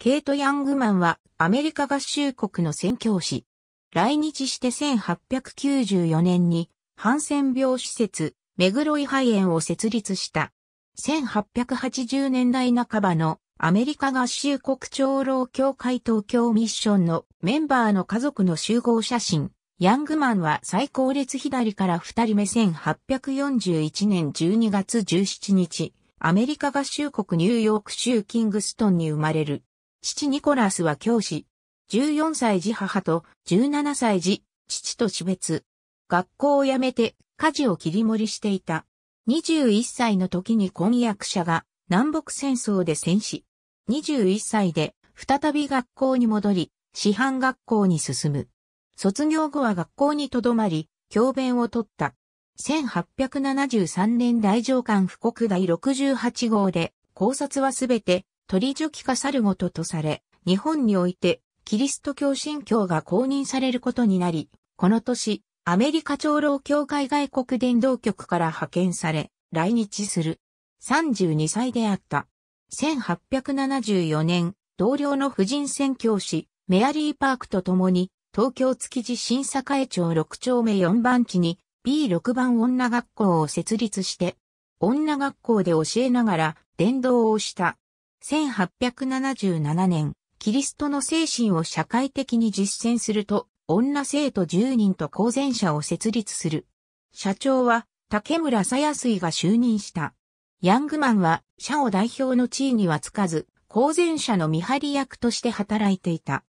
ケイト・ヤングマンはアメリカ合衆国の宣教師。来日して1894年にハンセン病施設、目黒イ肺炎を設立した。1880年代半ばのアメリカ合衆国長老協会東京ミッションのメンバーの家族の集合写真。ヤングマンは最高列左から二人目1841年12月17日、アメリカ合衆国ニューヨーク州キングストンに生まれる。父ニコラスは教師。14歳児母と17歳児、父と死別。学校を辞めて家事を切り盛りしていた。21歳の時に婚約者が南北戦争で戦死。21歳で再び学校に戻り、師範学校に進む。卒業後は学校に留まり、教鞭を取った。1873年大上官布告第68号で、考察はすべて鳥除去かさるごととされ、日本においてキリスト教信教が公認されることになり、この年、アメリカ長老教会外国伝道局から派遣され、来日する。32歳であった。1874年、同僚の婦人宣教師、メアリー・パークと共に、東京築地新栄町6丁目4番地に B6 番女学校を設立して、女学校で教えながら伝道をした。1877年、キリストの精神を社会的に実践すると、女生徒10人と公然者を設立する。社長は竹村さやすいが就任した。ヤングマンは社を代表の地位にはつかず、公然者の見張り役として働いていた。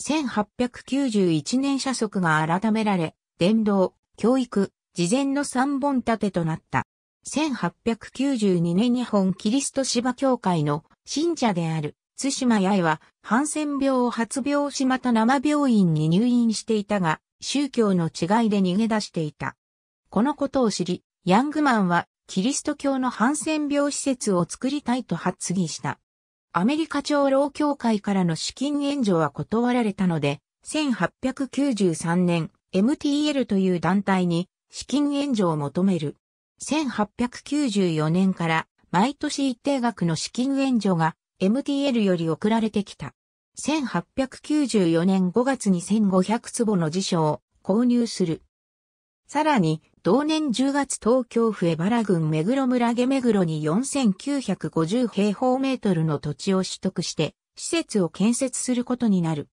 1891年社則が改められ、伝道、教育、事前の三本立てとなった。1892年日本キリスト芝教会の信者である、津島八重は、ハンセン病を発病しまた生病院に入院していたが、宗教の違いで逃げ出していた。このことを知り、ヤングマンは、キリスト教のハンセン病施設を作りたいと発議した。アメリカ長老協会からの資金援助は断られたので、1893年、MTL という団体に資金援助を求める。1894年から毎年一定額の資金援助が MTL より送られてきた。1894年5月に1500坪の辞書を購入する。さらに、同年10月東京府江原郡目黒村下目黒に4950平方メートルの土地を取得して、施設を建設することになる。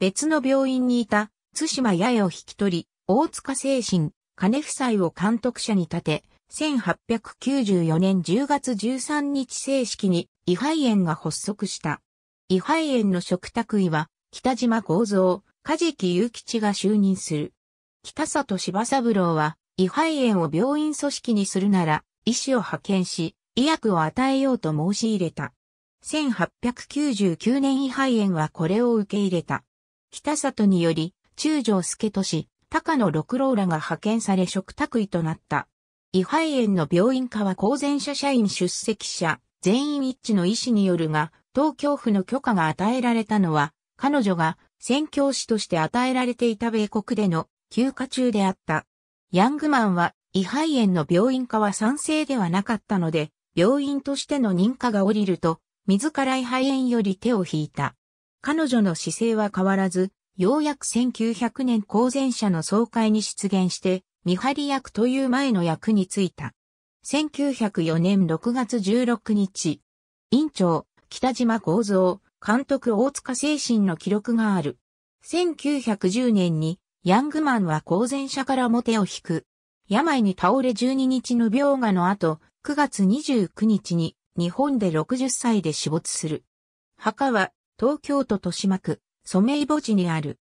別の病院にいた、津島八重を引き取り、大塚精神、金夫妻を監督者に立て、1894年10月13日正式に胃肺炎園が発足した。胃肺炎園の食卓医は北島幸造、梶木祐吉が就任する。北里柴三郎は、胃肺炎を病院組織にするなら、医師を派遣し、医薬を与えようと申し入れた。1899年胃肺炎はこれを受け入れた。北里により、中条助市、高野六郎らが派遣され食卓医となった。胃肺炎の病院科は公然者社員出席者、全員一致の医師によるが、東京府の許可が与えられたのは、彼女が宣教師として与えられていた米国での休暇中であった。ヤングマンは、胃肺炎の病院科は賛成ではなかったので、病院としての認可が下りると、自ら胃肺炎より手を引いた。彼女の姿勢は変わらず、ようやく1900年公然者の総会に出現して、見張り役という前の役に就いた。1904年6月16日、院長、北島幸三、監督大塚精神の記録がある。1910年に、ヤングマンは公然者からも手を引く。病に倒れ12日の病がの後、9月29日に日本で60歳で死没する。墓は東京都豊島区、染井墓地にある。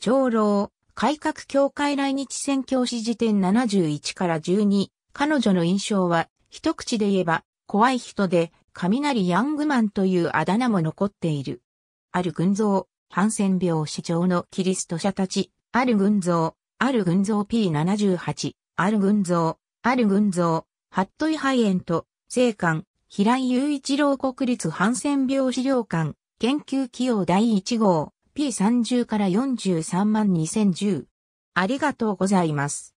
長老、改革協会来日宣教師辞典71から12、彼女の印象は、一口で言えば、怖い人で、雷ヤングマンというあだ名も残っている。ある群像、ハンセン病市長のキリスト者たち、ある群像、ある群像 P78、ある群像、ある群像、ハットイ肺炎と、生官、平井雄一郎国立ハンセン病資料館、研究企業第1号、p30 から43万2010。ありがとうございます。